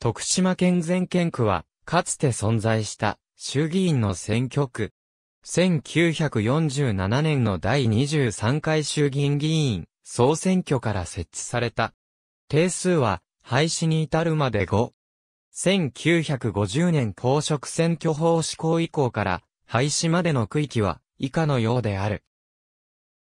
徳島県全県区は、かつて存在した衆議院の選挙区。1947年の第23回衆議院議員総選挙から設置された。定数は廃止に至るまで5。1950年公職選挙法施行以降から廃止までの区域は以下のようである。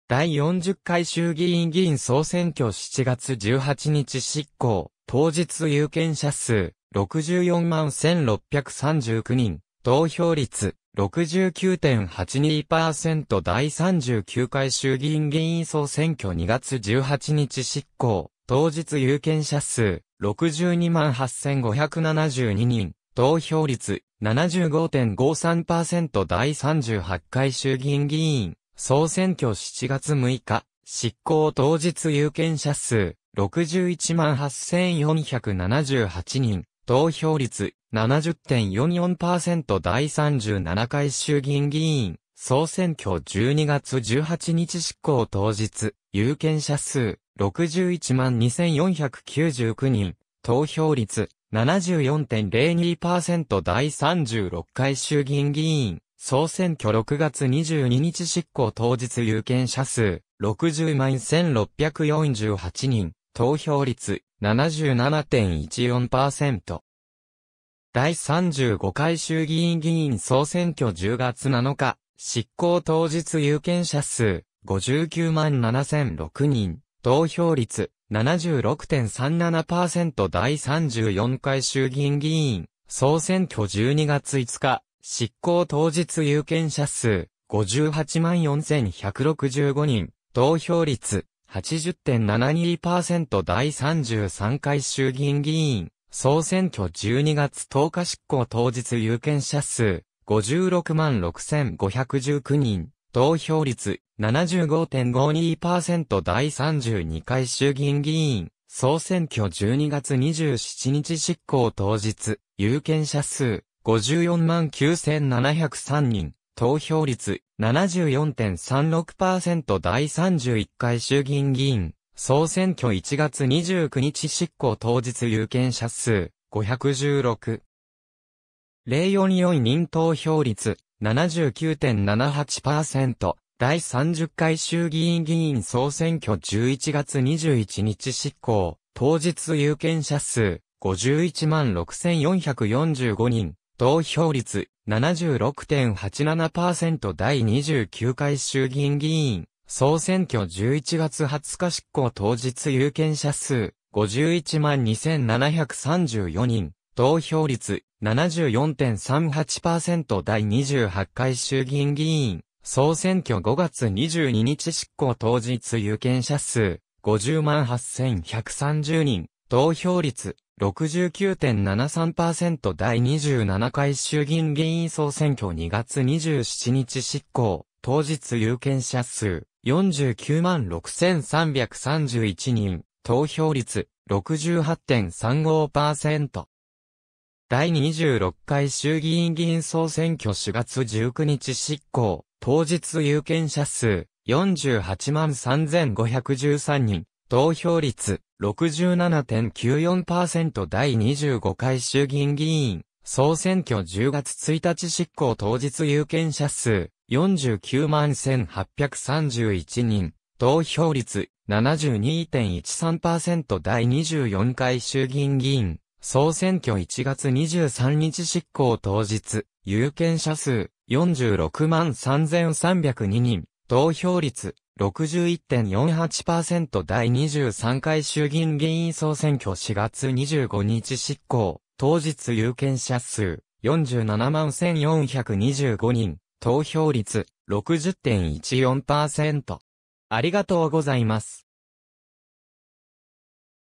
第40回衆議院議員総選挙7月18日執行。当日有権者数64万1639人、投票率69.82%第39回衆議院議員総選挙2月18日執行、当日有権者数62万8572人、投票率75.53%第38回衆議院議員総選挙7月6日、執行当日有権者数618,478人、投票率70.44%第37回衆議院議員、総選挙12月18日執行当日、有権者数612,499人、投票率74.02%第36回衆議院議員、総選挙6月22日執行当日有権者数60 1648人、投票率77.14%。第35回衆議院議員総選挙10月7日、執行当日有権者数59万7006人、投票率76.37%第34回衆議院議員総選挙12月5日、執行当日有権者数58万4165人、投票率80.72%第33回衆議院議員、総選挙12月10日執行当日有権者数、56 6519人、投票率75.52%第32回衆議院議員、総選挙12月27日執行当日、有権者数、54万9703人、投票率74.36%第31回衆議院議員、総選挙1月29日執行当日有権者数、516。044人投票率、79.78%、第30回衆議院議員総選挙11月21日執行、当日有権者数、51 6445人、投票率、76.87%第29回衆議院議員、総選挙11月20日執行当日有権者数、51万2734人、投票率74.38%第28回衆議院議員、総選挙5月22日執行当日有権者数、50万8130人、投票率69.73%第27回衆議院議員総選挙2月27日執行、当日有権者数496,331万人、投票率68.35%。第26回衆議院議員総選挙4月19日執行、当日有権者数48万3513人、投票率67.94%第25回衆議院議員、総選挙10月1日執行当日有権者数49万1831人、投票率72.13%第24回衆議院議員、総選挙1月23日執行当日、有権者数46万3302人、投票率61.48%第23回衆議院議員総選挙4月25日執行、当日有権者数47万1425人、投票率60.14%。ありがとうございます。